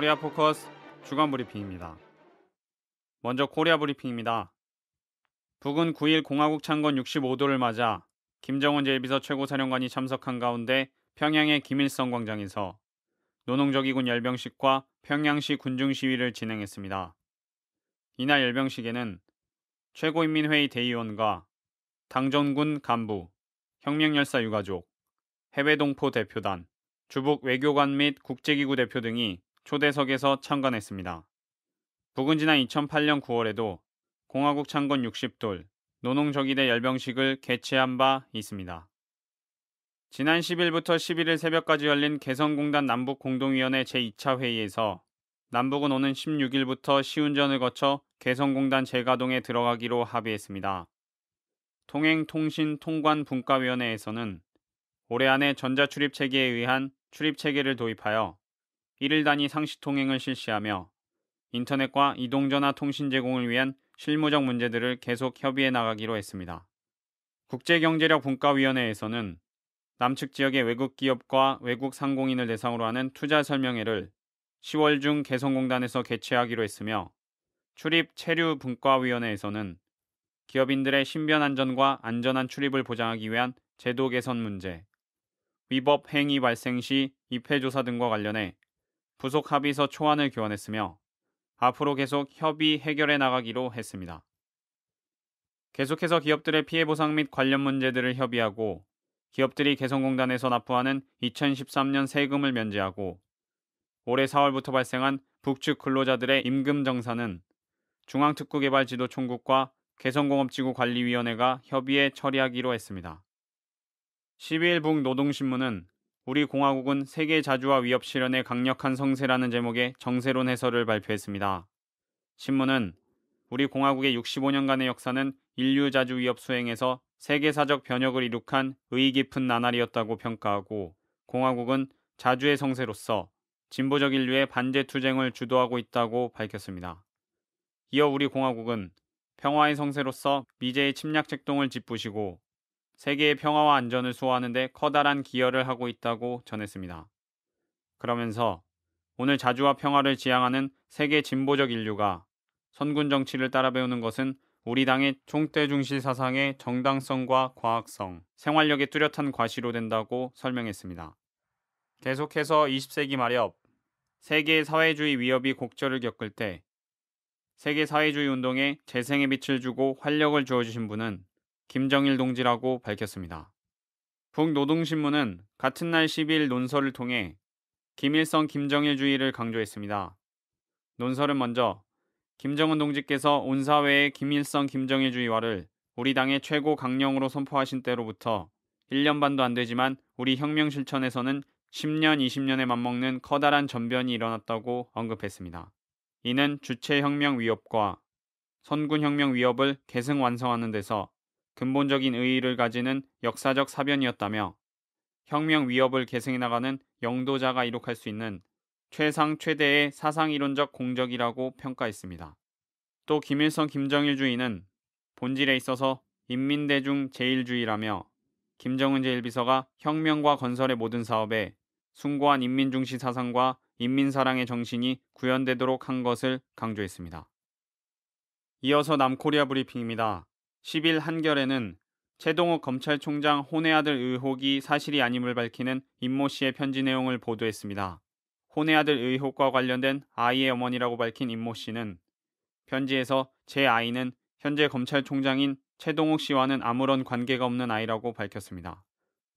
코리아 포커스 주간 브리핑입니다. 먼저 코리아 브리핑입니다. 북은 9일 공화국 창건 65도를 맞아 김정은 제1비서 최고사령관이 참석한 가운데 평양의 김일성 광장에서 노농적이군 열병식과 평양시 군중 시위를 진행했습니다. 이날 열병식에는 최고인민회의 대의원과 당정군 간부, 혁명열사 유가족, 해외동포 대표단, 주북 외교관 및 국제기구 대표 등이 초대석에서 창건했습니다 부근지난 2008년 9월에도 공화국 창건 60돌 노농적이대 열병식을 개최한 바 있습니다. 지난 10일부터 11일 새벽까지 열린 개성공단 남북공동위원회 제2차 회의에서 남북은 오는 16일부터 시운전을 거쳐 개성공단 재가동에 들어가기로 합의했습니다. 통행통신통관분과위원회에서는 올해 안에 전자출입체계에 의한 출입체계를 도입하여 1일 단위 상시 통행을 실시하며 인터넷과 이동전화 통신 제공을 위한 실무적 문제들을 계속 협의해 나가기로 했습니다. 국제경제력 분과위원회에서는 남측 지역의 외국 기업과 외국 상공인을 대상으로 하는 투자 설명회를 10월 중 개성공단에서 개최하기로 했으며 출입 체류 분과위원회에서는 기업인들의 신변 안전과 안전한 출입을 보장하기 위한 제도 개선 문제, 위법 행위 발생 시 입회 조사 등과 관련해 부속 합의서 초안을 교환했으며 앞으로 계속 협의 해결해 나가기로 했습니다. 계속해서 기업들의 피해 보상 및 관련 문제들을 협의하고 기업들이 개성공단에서 납부하는 2013년 세금을 면제하고 올해 4월부터 발생한 북측 근로자들의 임금 정산은 중앙특구개발지도 총국과 개성공업지구관리위원회가 협의해 처리하기로 했습니다. 12일 북노동신문은 우리 공화국은 세계 자주화 위협 실현에 강력한 성세라는 제목의 정세론 해설을 발표했습니다. 신문은 우리 공화국의 65년간의 역사는 인류 자주 위협 수행에서 세계사적 변혁을 이룩한 의의 깊은 나날이었다고 평가하고 공화국은 자주의 성세로서 진보적 인류의 반제 투쟁을 주도하고 있다고 밝혔습니다. 이어 우리 공화국은 평화의 성세로서 미제의 침략 책동을 짓부시고 세계의 평화와 안전을 수호하는데 커다란 기여를 하고 있다고 전했습니다. 그러면서 오늘 자주와 평화를 지향하는 세계 진보적 인류가 선군 정치를 따라 배우는 것은 우리 당의 총대 중시 사상의 정당성과 과학성, 생활력의 뚜렷한 과시로 된다고 설명했습니다. 계속해서 20세기 말엽 세계 사회주의 위협이 곡절을 겪을 때 세계 사회주의 운동에 재생의 빛을 주고 활력을 주어 주신 분은 김정일 동지라고 밝혔습니다. 북노동신문은 같은 날 12일 논설을 통해 김일성 김정일주의를 강조했습니다. 논설은 먼저 김정은 동지께서 온 사회의 김일성 김정일주의화를 우리 당의 최고 강령으로 선포하신 때로부터 1년 반도 안 되지만 우리 혁명 실천에서는 10년, 20년에 맞먹는 커다란 전변이 일어났다고 언급했습니다. 이는 주체혁명 위협과 선군혁명 위협을 계승 완성하는 데서 근본적인 의의를 가지는 역사적 사변이었다며 혁명 위협을 계승해 나가는 영도자가 이룩할 수 있는 최상 최대의 사상 이론적 공적이라고 평가했습니다. 또 김일성 김정일 주의는 본질에 있어서 인민대중 제일주의라며 김정은 제1비서가 혁명과 건설의 모든 사업에 숭고한 인민중시 사상과 인민사랑의 정신이 구현되도록 한 것을 강조했습니다. 이어서 남코리아 브리핑입니다. 10일 한겨레는 최동욱 검찰총장 혼외 아들 의혹이 사실이 아님을 밝히는 임모 씨의 편지 내용을 보도했습니다. 혼외 아들 의혹과 관련된 아이의 어머니라고 밝힌 임모 씨는 편지에서 제 아이는 현재 검찰총장인 최동욱 씨와는 아무런 관계가 없는 아이라고 밝혔습니다.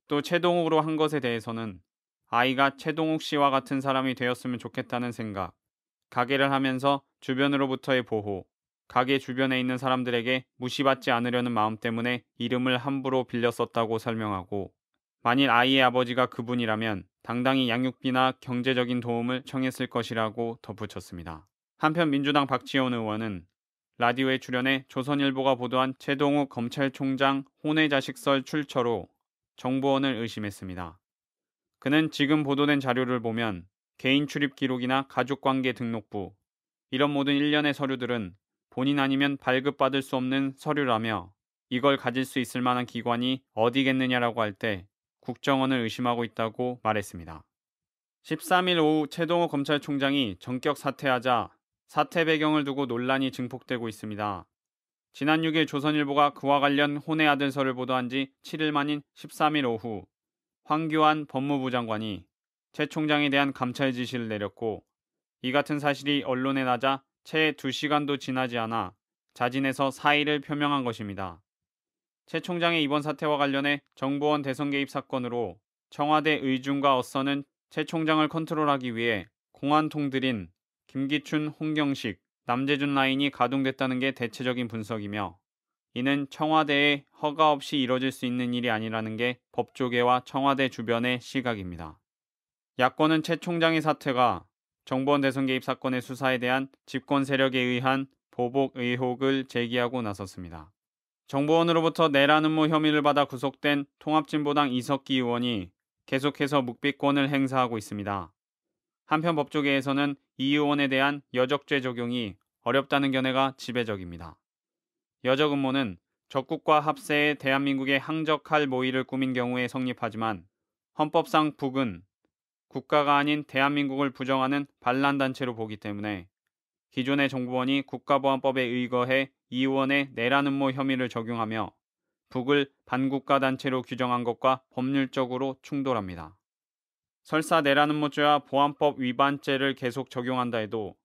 또 최동욱으로 한 것에 대해서는 아이가 최동욱 씨와 같은 사람이 되었으면 좋겠다는 생각, 가게를 하면서 주변으로부터의 보호, 가게 주변에 있는 사람들에게 무시받지 않으려는 마음 때문에 이름을 함부로 빌렸었다고 설명하고 만일 아이의 아버지가 그분이라면 당당히 양육비나 경제적인 도움을 청했을 것이라고 덧붙였습니다. 한편 민주당 박지원 의원은 라디오에 출연해 조선일보가 보도한 최동욱 검찰총장 혼외 자식설 출처로 정보원을 의심했습니다. 그는 지금 보도된 자료를 보면 개인 출입 기록이나 가족관계 등록부 이런 모든 일련의 서류들은 본인 아니면 발급받을 수 없는 서류라며 이걸 가질 수 있을 만한 기관이 어디겠느냐라고 할 때 국정원을 의심하고 있다고 말했습니다. 13일 오후 최동호 검찰총장이 전격 사퇴하자 사태 배경을 두고 논란이 증폭되고 있습니다. 지난 6일 조선일보가 그와 관련 혼의 아들서을 보도한 지 7일 만인 13일 오후 황교안 법무부 장관이 최 총장에 대한 감찰 지시를 내렸고 이 같은 사실이 언론에 나자 채 2시간도 지나지 않아 자진해서 사의를 표명한 것입니다. 채 총장의 이번 사태와 관련해 정보원 대선 개입 사건으로 청와대 의중과 어선은 채 총장을 컨트롤하기 위해 공안통들인 김기춘, 홍경식, 남재준 라인이 가동됐다는 게 대체적인 분석이며 이는 청와대의 허가 없이 이뤄질 수 있는 일이 아니라는 게 법조계와 청와대 주변의 시각입니다. 야권은 채 총장의 사태가 정부원 대선 개입 사건의 수사에 대한 집권 세력에 의한 보복 의혹을 제기하고 나섰습니다. 정부원으로부터 내란 음모 혐의를 받아 구속된 통합진보당 이석기 의원이 계속해서 묵비권을 행사하고 있습니다. 한편 법조계에서는 이 의원에 대한 여적죄 적용이 어렵다는 견해가 지배적입니다. 여적 음모는 적국과 합세해 대한민국의 항적할 모의를 꾸민 경우에 성립하지만 헌법상 북은 국가가 아닌 대한민국을 부정하는 반란단체로 보기 때문에 기존의 정부원이 국가보안법에 의거해 이 의원의 내란음모 혐의를 적용하며 북을 반국가 단체로 규정한 것과 법률적으로 충돌합니다. 설사 내란음모죄와 보안법 위반죄를 계속 적용한다 해도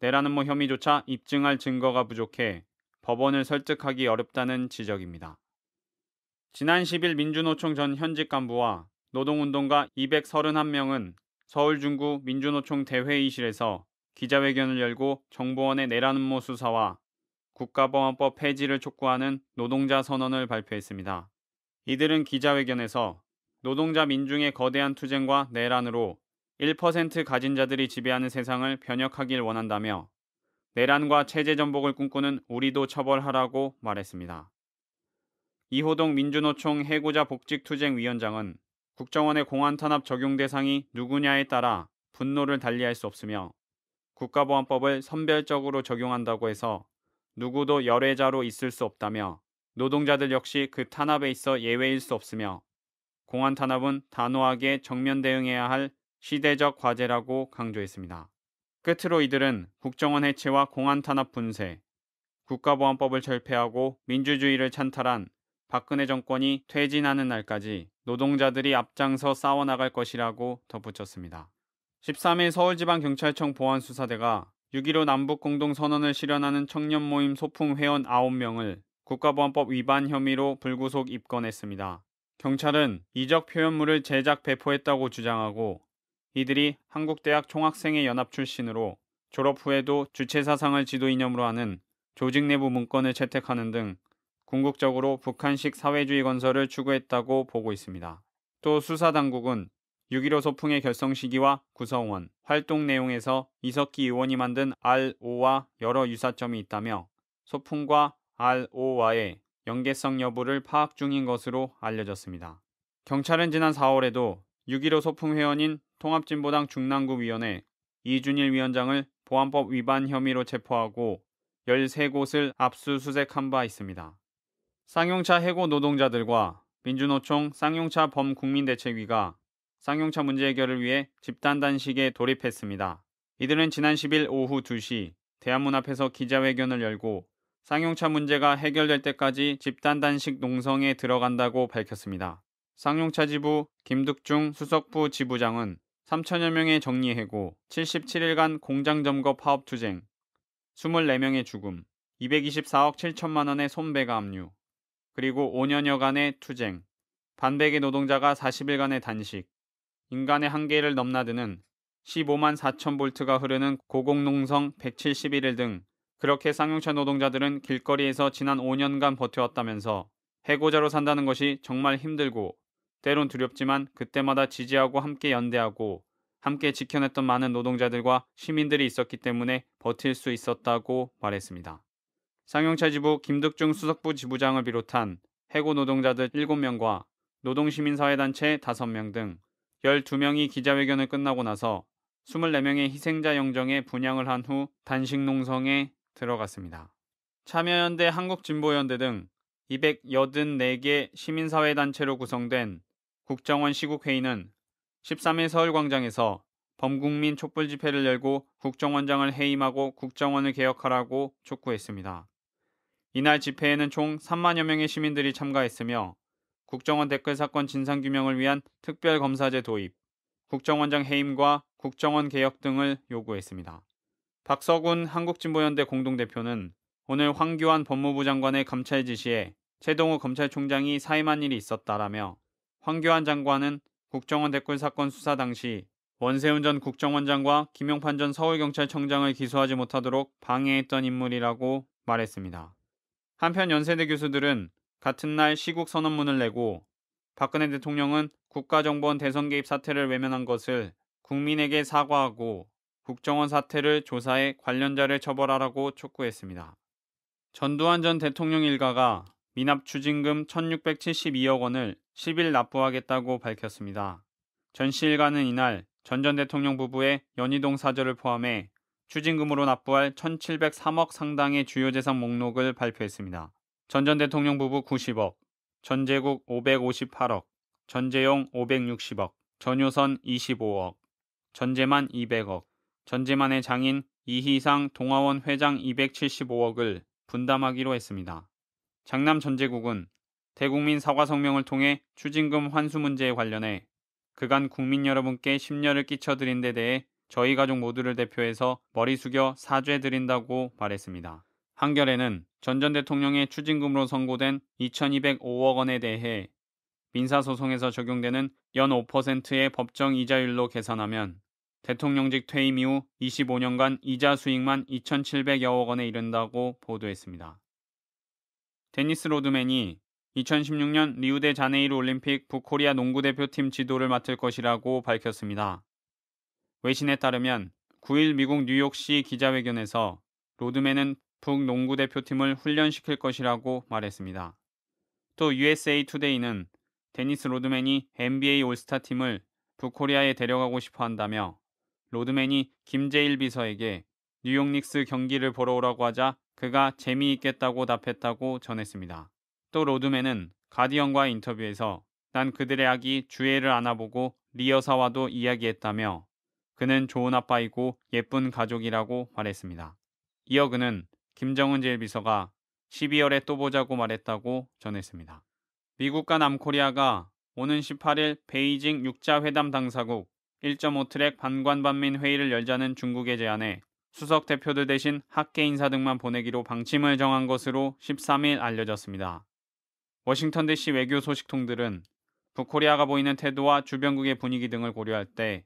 내란음모 혐의조차 입증할 증거가 부족해 법원을 설득하기 어렵다는 지적입니다. 지난 10일 민주노총 전 현직 간부와 노동운동가 231명은 서울 중구 민주노총 대회의실에서 기자회견을 열고 정보원의 내란음모 수사와 국가보안법 폐지를 촉구하는 노동자 선언을 발표했습니다. 이들은 기자회견에서 노동자 민중의 거대한 투쟁과 내란으로 1% 가진 자들이 지배하는 세상을 변혁하길 원한다며 내란과 체제 전복을 꿈꾸는 우리도 처벌하라고 말했습니다. 이호동 민주노총 해고자 복직투쟁위원장은 국정원의 공안 탄압 적용 대상이 누구냐에 따라 분노를 달리할 수 없으며 국가보안법을 선별적으로 적용한다고 해서 누구도 열애자로 있을 수 없다며 노동자들 역시 그 탄압에 있어 예외일 수 없으며 공안 탄압은 단호하게 정면 대응해야 할 시대적 과제라고 강조했습니다. 끝으로 이들은 국정원 해체와 공안 탄압 분쇄, 국가보안법을 철폐하고 민주주의를 찬탈한 박근혜 정권이 퇴진하는 날까지 노동자들이 앞장서 싸워나갈 것이라고 덧붙였습니다. 13일 서울지방경찰청 보안수사대가 6.15 남북공동선언을 실현하는 청년모임 소풍 회원 9명을 국가보안법 위반 혐의로 불구속 입건했습니다. 경찰은 이적 표현물을 제작 배포했다고 주장하고 이들이 한국대학 총학생회 연합 출신으로 졸업 후에도 주체사상을 지도이념으로 하는 조직 내부 문건을 채택하는 등 궁극적으로 북한식 사회주의 건설을 추구했다고 보고 있습니다. 또 수사당국은 6.15 소풍의 결성 시기와 구성원, 활동 내용에서 이석기 의원이 만든 R5와 여러 유사점이 있다며 소풍과 R5와의 연계성 여부를 파악 중인 것으로 알려졌습니다. 경찰은 지난 4월에도 6.15 소풍 회원인 통합진보당 중랑구 위원회 이준일 위원장을 보안법 위반 혐의로 체포하고 13곳을 압수수색한 바 있습니다. 쌍용차 해고 노동자들과 민주노총 쌍용차 범국민대책위가 쌍용차 문제 해결을 위해 집단 단식에 돌입했습니다. 이들은 지난 10일 오후 2시 대한문 앞에서 기자회견을 열고 쌍용차 문제가 해결될 때까지 집단 단식 농성에 들어간다고 밝혔습니다. 쌍용차 지부 김득중 수석부 지부장은 3천여 명의 정리해고, 77일간 공장 점거 파업 투쟁, 24명의 죽음, 224억 7천만 원의 손배가 압류, 그리고 5년여간의 투쟁, 반백의 노동자가 40일간의 단식, 인간의 한계를 넘나드는 15만 4천 볼트가 흐르는 고공농성 171일 등 그렇게 쌍용차 노동자들은 길거리에서 지난 5년간 버텨왔다면서 해고자로 산다는 것이 정말 힘들고 때론 두렵지만 그때마다 지지하고 함께 연대하고 함께 지켜냈던 많은 노동자들과 시민들이 있었기 때문에 버틸 수 있었다고 말했습니다. 상용차 지부 김득중 수석부 지부장을 비롯한 해고 노동자들 7명과 노동시민사회단체 5명 등 12명이 기자회견을 끝나고 나서 24명의 희생자 영정에 분양을 한 후 단식 농성에 들어갔습니다. 참여연대 한국진보연대 등 284개 시민사회단체로 구성된 국정원 시국회의는 13일 서울광장에서 범국민 촛불 집회를 열고 국정원장을 해임하고 국정원을 개혁하라고 촉구했습니다. 이날 집회에는 총 3만여 명의 시민들이 참가했으며 국정원 댓글 사건 진상규명을 위한 특별검사제 도입, 국정원장 해임과 국정원 개혁 등을 요구했습니다. 박서군 한국진보연대 공동대표는 오늘 황교안 법무부 장관의 감찰 지시에 최동호 검찰총장이 사임한 일이 있었다라며 황교안 장관은 국정원 댓글 사건 수사 당시 원세훈 전 국정원장과 김용판 전 서울경찰청장을 기소하지 못하도록 방해했던 인물이라고 말했습니다. 한편 연세대 교수들은 같은 날 시국 선언문을 내고 박근혜 대통령은 국가정보원 대선 개입 사태를 외면한 것을 국민에게 사과하고 국정원 사태를 조사해 관련자를 처벌하라고 촉구했습니다. 전두환 전 대통령 일가가 미납 추징금 1672억 원을 10일 납부하겠다고 밝혔습니다. 전시 일가는 이날 전 전 대통령 부부의 연희동 사저를 포함해 추징금으로 납부할 1,703억 상당의 주요 재산 목록을 발표했습니다. 전 전 대통령 부부 90억, 전재국 558억, 전재용 560억, 전효선 25억, 전재만 200억, 전재만의 장인 이희상 동아원 회장 275억을 분담하기로 했습니다. 장남 전재국은 대국민 사과 성명을 통해 추징금 환수 문제에 관련해 그간 국민 여러분께 심려를 끼쳐드린 데 대해 저희 가족 모두를 대표해서 머리 숙여 사죄 드린다고 말했습니다. 한결에는 전 전 대통령의 추징금으로 선고된 2,205억 원에 대해 민사소송에서 적용되는 연 5%의 법정 이자율로 계산하면 대통령직 퇴임 이후 25년간 이자 수익만 2,700여억 원에 이른다고 보도했습니다. 데니스 로드맨이 2016년 리우데 자네이루 올림픽 북코리아 농구 대표팀 지도를 맡을 것이라고 밝혔습니다. 외신에 따르면 9일 미국 뉴욕시 기자회견에서 로드맨은 북 농구 대표팀을 훈련시킬 것이라고 말했습니다. 또 USA 투데이는 데니스 로드맨이 NBA 올스타 팀을 북코리아에 데려가고 싶어 한다며 로드맨이 김재일 비서에게 뉴욕 닉스 경기를 보러 오라고 하자 그가 재미있겠다고 답했다고 전했습니다. 또 로드맨은 가디언과 인터뷰에서 난 그들의 아기 주애를 안아보고 리어사와도 이야기했다며 그는 좋은 아빠이고 예쁜 가족이라고 말했습니다. 이어 그는 김정은 제1비서가 12월에 또 보자고 말했다고 전했습니다. 미국과 남코리아가 오는 18일 베이징 6자 회담 당사국 1.5트랙 반관 반민 회의를 열자는 중국의 제안에 수석 대표들 대신 학계 인사 등만 보내기로 방침을 정한 것으로 13일 알려졌습니다. 워싱턴 DC 외교 소식통들은 북코리아가 보이는 태도와 주변국의 분위기 등을 고려할 때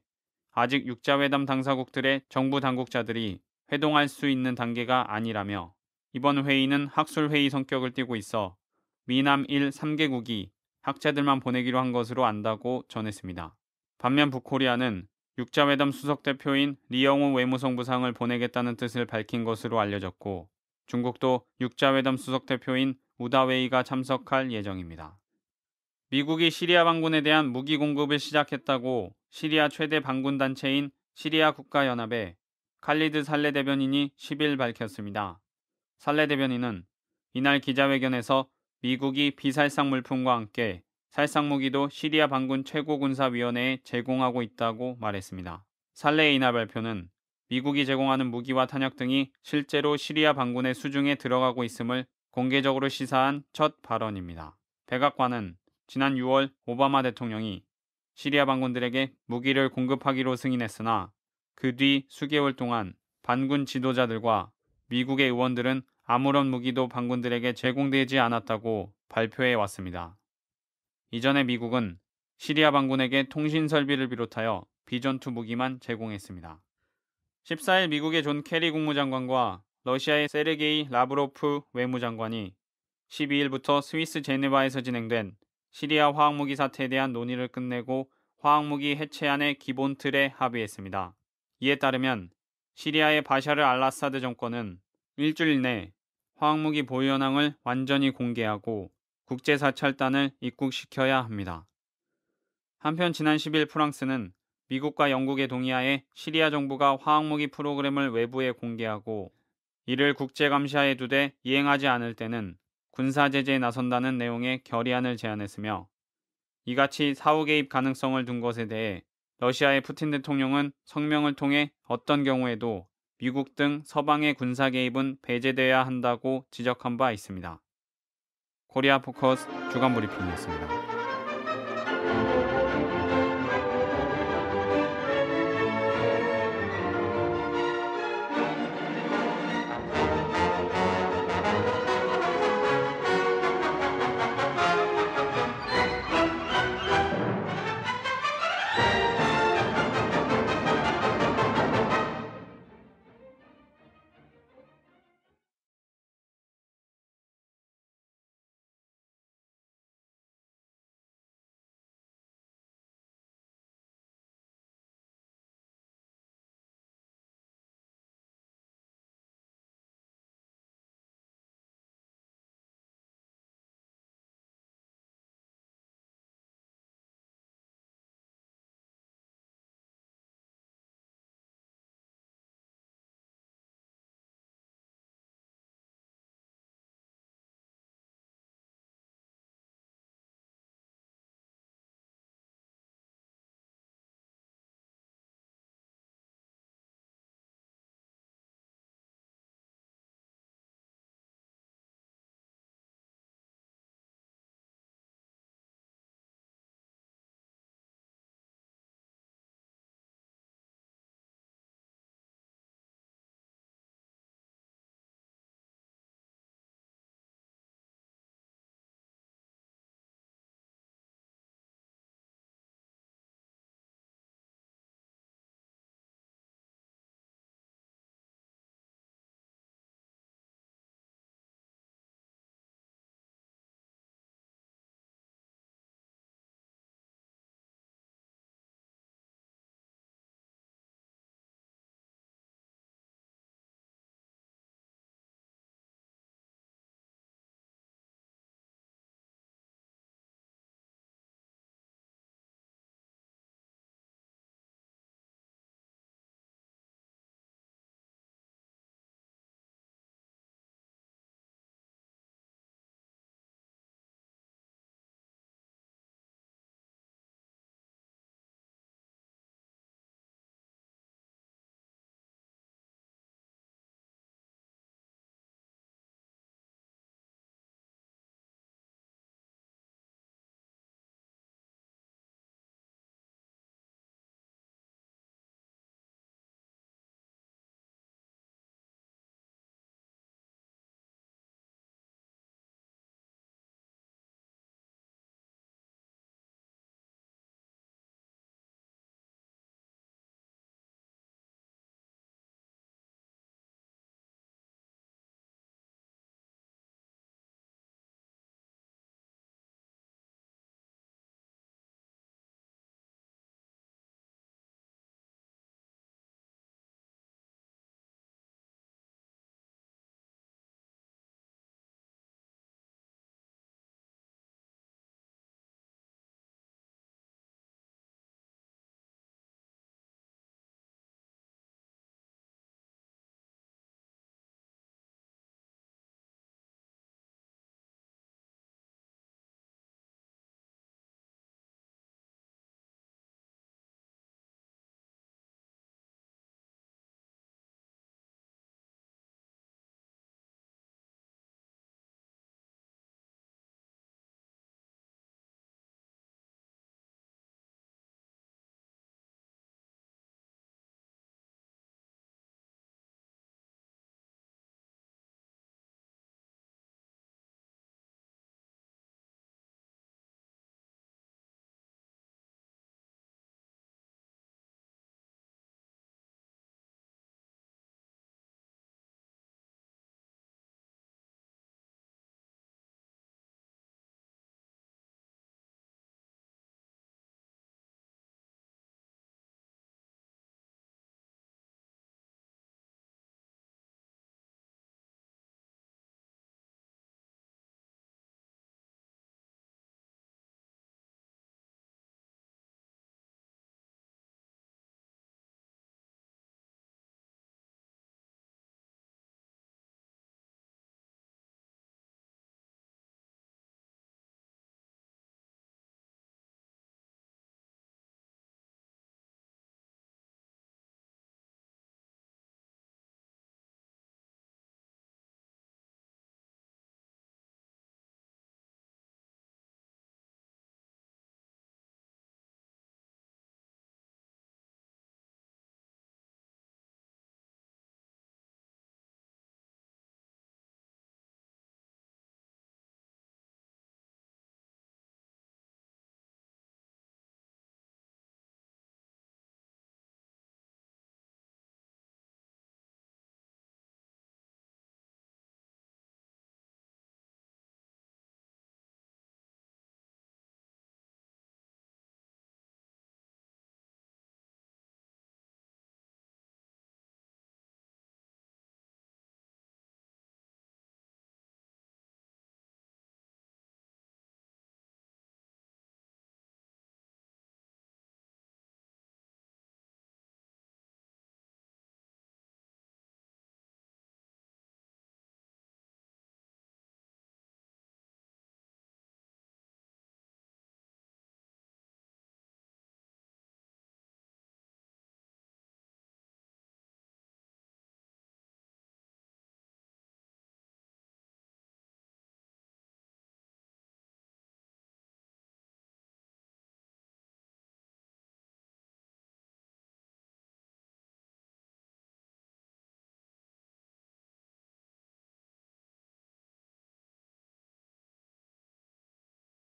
아직 육자회담 당사국들의 정부 당국자들이 회동할 수 있는 단계가 아니라며 이번 회의는 학술회의 성격을 띠고 있어 미남 1 3개국이 학자들만 보내기로 한 것으로 안다고 전했습니다. 반면 북코리아는 육자회담 수석대표인 리영우 외무성부상을 보내겠다는 뜻을 밝힌 것으로 알려졌고 중국도 육자회담 수석대표인 우다웨이가 참석할 예정입니다. 미국이 시리아 반군에 대한 무기 공급을 시작했다고 시리아 최대 반군 단체인 시리아 국가연합의 칼리드 살레 대변인이 10일 밝혔습니다. 살레 대변인은 이날 기자회견에서 미국이 비살상 물품과 함께 살상 무기도 시리아 반군 최고군사위원회에 제공하고 있다고 말했습니다. 살레의 이날 발표는 미국이 제공하는 무기와 탄약 등이 실제로 시리아 반군의 수중에 들어가고 있음을 공개적으로 시사한 첫 발언입니다. 백악관은 지난 6월 오바마 대통령이 시리아 반군들에게 무기를 공급하기로 승인했으나 그 뒤 수개월 동안 반군 지도자들과 미국의 의원들은 아무런 무기도 반군들에게 제공되지 않았다고 발표해 왔습니다. 이전에 미국은 시리아 반군에게 통신 설비를 비롯하여 비전투 무기만 제공했습니다. 14일 미국의 존 케리 국무장관과 러시아의 세르게이 라브로프 외무장관이 12일부터 스위스 제네바에서 진행된 시리아 화학무기 사태에 대한 논의를 끝내고 화학무기 해체안의 기본 틀에 합의했습니다. 이에 따르면 시리아의 바샤르 알라사드 정권은 일주일 내 화학무기 보유 현황을 완전히 공개하고 국제사찰단을 입국시켜야 합니다. 한편 지난 10일 프랑스는 미국과 영국의 동의하에 시리아 정부가 화학무기 프로그램을 외부에 공개하고 이를 국제감시하에 두되 이행하지 않을 때는 군사 제재에 나선다는 내용의 결의안을 제안했으며 이같이 사후 개입 가능성을 둔 것에 대해 러시아의 푸틴 대통령은 성명을 통해 어떤 경우에도 미국 등 서방의 군사 개입은 배제돼야 한다고 지적한 바 있습니다. 코리아 포커스 주간 브리핑이었습니다.